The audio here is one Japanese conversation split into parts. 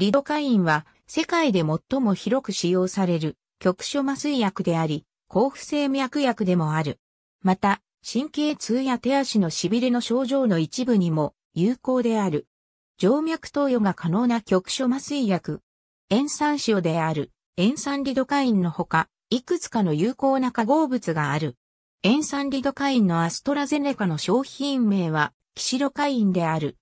リドカインは世界で最も広く使用される局所麻酔薬であり、交付性脈薬でもある。また、神経痛や手足の痺れの症状の一部にも有効である。静脈投与が可能な局所麻酔薬。塩酸塩である塩酸リドカインのほか、いくつかの有効な化合物がある。塩酸リドカインのアストラゼネカの商品名はキシロカインである。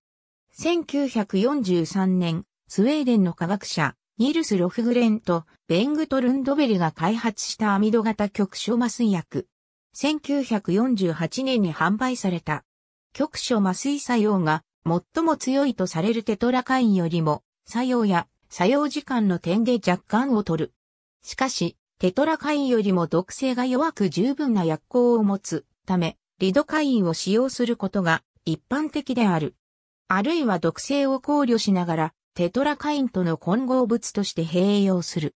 1943年、スウェーデンの科学者、ニルス・ロフグレンとベングト・ルンドベリが開発したアミド型局所麻酔薬。1948年に販売された。局所麻酔作用が最も強いとされるテトラカインよりも作用や作用時間の点で若干を取る。しかし、テトラカインよりも毒性が弱く十分な薬効を持つため、リドカインを使用することが一般的である。あるいは毒性を考慮しながらテトラカインとの混合物として併用する。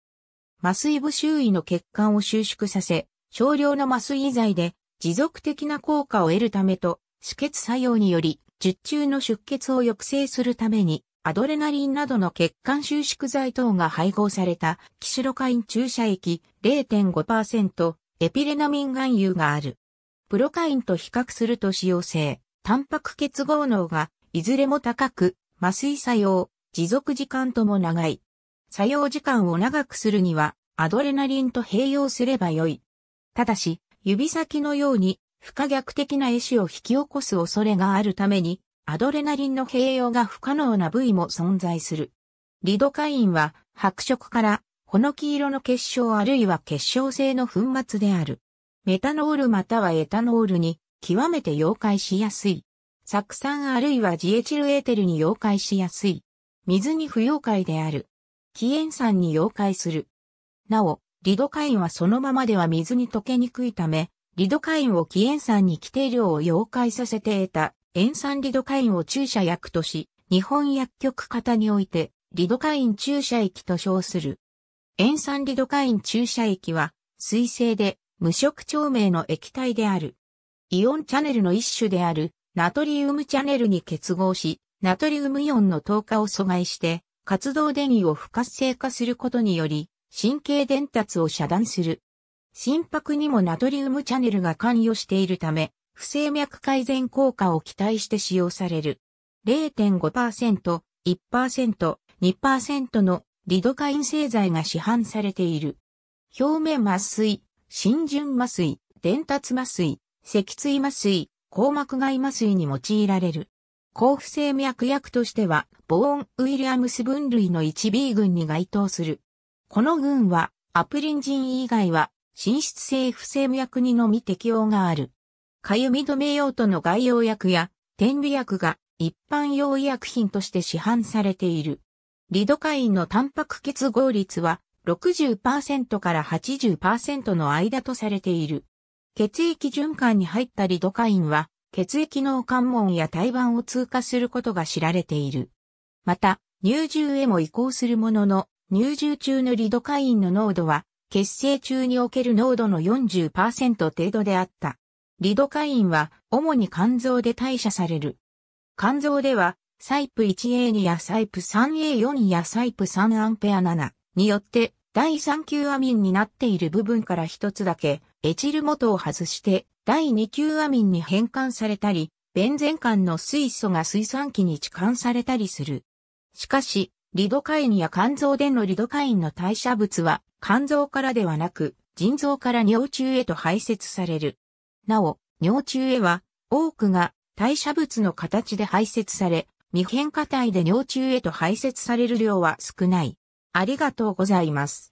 麻酔部周囲の血管を収縮させ、少量の麻酔剤で持続的な効果を得るためと、止血作用により、術中の出血を抑制するために、アドレナリンなどの血管収縮剤等が配合された、キシロカイン注射液0.5%、エピレナミン含有がある。プロカインと比較すると使用性、タンパク結合能が、いずれも高く、麻酔作用、持続時間とも長い。作用時間を長くするには、アドレナリンと併用すればよい。ただし、指先のように不可逆的な壊死を引き起こす恐れがあるために、アドレナリンの併用が不可能な部位も存在する。リドカインは白色からこの黄色の結晶あるいは結晶性の粉末である。メタノールまたはエタノールに極めて溶解しやすい。酢酸あるいはジエチルエーテルに溶解しやすい。水に不溶解である。キエン酸に溶解する。なお、リドカインはそのままでは水に溶けにくいため、リドカインをキエン酸に規定量を溶解させて得た塩酸リドカインを注射薬とし、日本薬局型において、リドカイン注射液と称する。塩酸リドカイン注射液は、水性で無色調明の液体である。イオンチャネルの一種であるナトリウムチャネルに結合し、ナトリウムイオンの透過を阻害して、活動電位を不活性化することにより、神経伝達を遮断する。心拍にもナトリウムチャネルが関与しているため、不整脈改善効果を期待して使用される。0.5%、1%、2%のリドカイン製剤が市販されている。表面麻酔、浸潤麻酔、伝達麻酔、脊椎麻酔、硬膜外麻酔に用いられる。交付性脈薬としては、ボーン・ウィリアムス分類の 1B 群に該当する。この群は、アプリンジン以外は、心出性不無脈にのみ適用がある。かゆみ止め用途の外用薬や、点鼻薬が一般用医薬品として市販されている。リドカインのタンパク結合率は60%から80%の間とされている。血液循環に入ったリドカインは血液脳関門や胎盤を通過することが知られている。また、乳中へも移行するものの、乳中中のリドカインの濃度は、血清中における濃度の40%程度であった。リドカインは、主に肝臓で代謝される。肝臓では、サイプ 1A2 やサイプ 3A4 やサイプ3アンペア7によって、第3級アミンになっている部分から一つだけ、エチル元を外して、第2級アミンに変換されたり、ベンゼン間の水素が水酸基に置換されたりする。しかし、リドカインや肝臓でのリドカインの代謝物は、肝臓からではなく、腎臓から尿中へと排泄される。なお、尿中へは、多くが代謝物の形で排泄され、未変化体で尿中へと排泄される量は少ない。ありがとうございます。